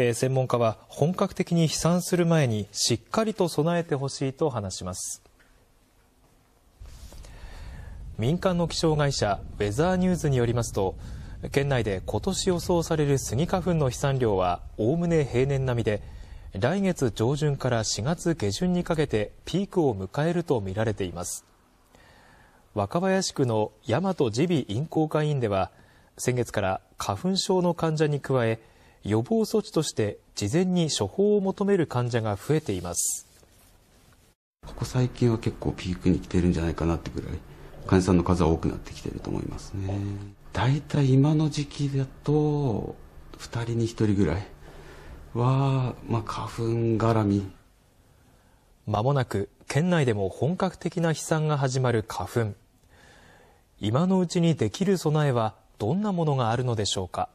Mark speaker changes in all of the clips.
Speaker 1: えー、専門家は本格的に飛散する前にしっかりと備えてほしいと話します民間の気象会社ウェザーニューズによりますと県内で今年予想されるスギ花粉の飛散量はおおむね平年並みで来月上旬から4月下旬にかけてピークを迎えるとみられています若林区の大和耳鼻咽喉科医院では先月から花粉症の患者に加え予防措置として事前に処方を求める患者が増えていますここ
Speaker 2: 最近は結構ピークに来てるんじゃないかなってくらい患者さんの数は多くなってきてると思いますね大体今の時期だと2人に1人ぐらい
Speaker 1: は、まあ、花粉絡みまもなく県内でも本格的な飛散が始まる花粉今のうちにできる備えはどんなものがあるのでしょうか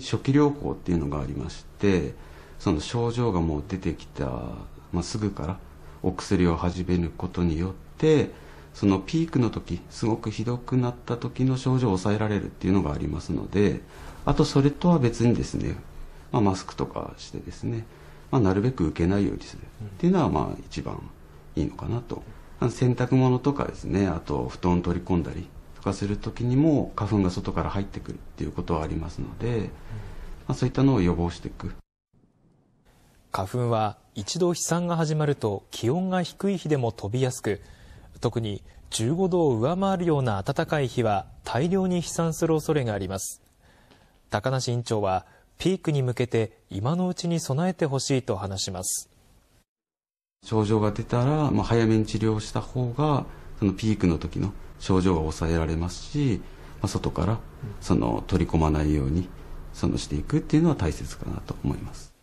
Speaker 2: 初期療法っていうのがありましてその症状がもう出てきた、まあ、すぐからお薬を始めることによってそのピークの時すごくひどくなった時の症状を抑えられるっていうのがありますのであとそれとは別にですね、まあ、マスクとかしてですね、まあ、なるべく受けないようにするっていうのはまあ一番いいのかなと洗濯物とかですねあと布団取り込んだりかする時にも花粉が外から入ってくるっていうことはありますのでそういったのを予防していく
Speaker 1: 花粉は一度飛散が始まると気温が低い日でも飛びやすく特に15度を上回るような暖かい日は大量に飛散する恐れがあります高梨院長はピークに向けて今のうちに備えてほしいと話します
Speaker 2: 症状が出たら、まあ、早めに治療した方がそのピークの時の症状が抑えられますし、まあ、外からその取り込まないようにそのしていくっていうのは大切かなと思います。